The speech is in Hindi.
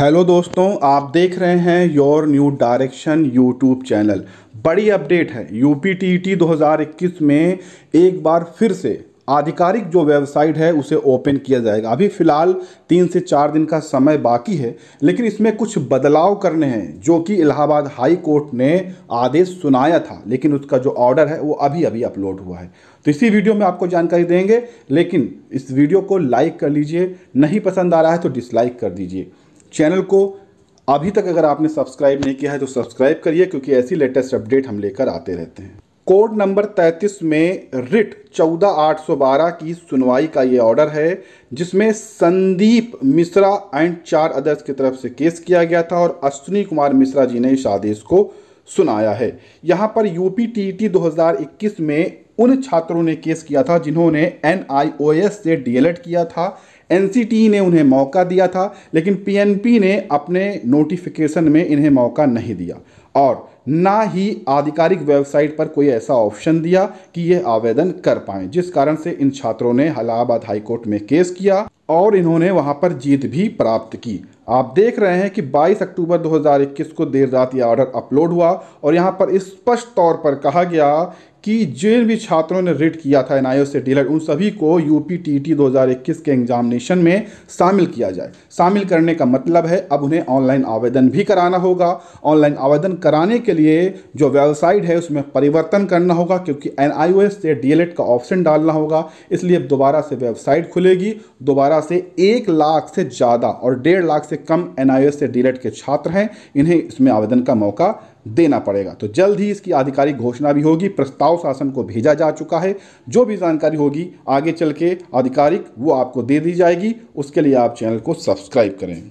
हेलो दोस्तों आप देख रहे हैं your new direction YouTube channel बड़ी अपडेट है पी टी 2021 में एक बार फिर से आधिकारिक जो वेबसाइट है उसे ओपन किया जाएगा अभी फ़िलहाल तीन से चार दिन का समय बाकी है लेकिन इसमें कुछ बदलाव करने हैं जो कि इलाहाबाद हाई कोर्ट ने आदेश सुनाया था लेकिन उसका जो ऑर्डर है वो अभी अभी अपलोड हुआ है तो इसी वीडियो में आपको जानकारी देंगे लेकिन इस वीडियो को लाइक कर लीजिए नहीं पसंद आ रहा है तो डिसलाइक कर दीजिए चैनल को अभी तक अगर आपने सब्सक्राइब नहीं किया है तो सब्सक्राइब करिए क्योंकि ऐसी लेटेस्ट अपडेट हम लेकर आते रहते हैं कोड नंबर 33 में रिट 14812 की सुनवाई का ये ऑर्डर है जिसमें संदीप मिश्रा एंड चार अदर्स की तरफ से केस किया गया था और अश्विनी कुमार मिश्रा जी ने इस आदेश को सुनाया है यहाँ पर यूपी टी 2021 में उन छात्रों ने केस किया था जिन्होंने एन से डीएलएड किया था एन ने उन्हें मौका दिया था लेकिन पी ने अपने नोटिफिकेशन में इन्हें मौका नहीं दिया और ना ही आधिकारिक वेबसाइट पर कोई ऐसा ऑप्शन दिया कि ये आवेदन कर पाए जिस कारण से इन छात्रों ने इलाहाबाद हाईकोर्ट में केस किया और इन्होंने वहां पर जीत भी प्राप्त की आप देख रहे हैं कि 22 अक्टूबर 2021 को देर रात ये ऑर्डर अपलोड हुआ और यहां पर स्पष्ट तौर पर कहा गया कि जिन भी छात्रों ने रिट किया था एन से डीलर उन सभी को यू पी टी टी दो के एग्जामिनेशन में शामिल किया जाए शामिल करने का मतलब है अब उन्हें ऑनलाइन आवेदन भी कराना होगा ऑनलाइन आवेदन कराने के लिए जो वेबसाइट है उसमें परिवर्तन करना होगा क्योंकि एन से डी का ऑप्शन डालना होगा इसलिए दोबारा से वेबसाइट खुलेगी दोबारा से एक लाख से ज़्यादा और डेढ़ लाख से कम एन से डी के छात्र हैं इन्हें इसमें आवेदन का मौका देना पड़ेगा तो जल्द ही इसकी आधिकारिक घोषणा भी होगी प्रस्ताव शासन को भेजा जा चुका है जो भी जानकारी होगी आगे चल के आधिकारिक वो आपको दे दी जाएगी उसके लिए आप चैनल को सब्सक्राइब करें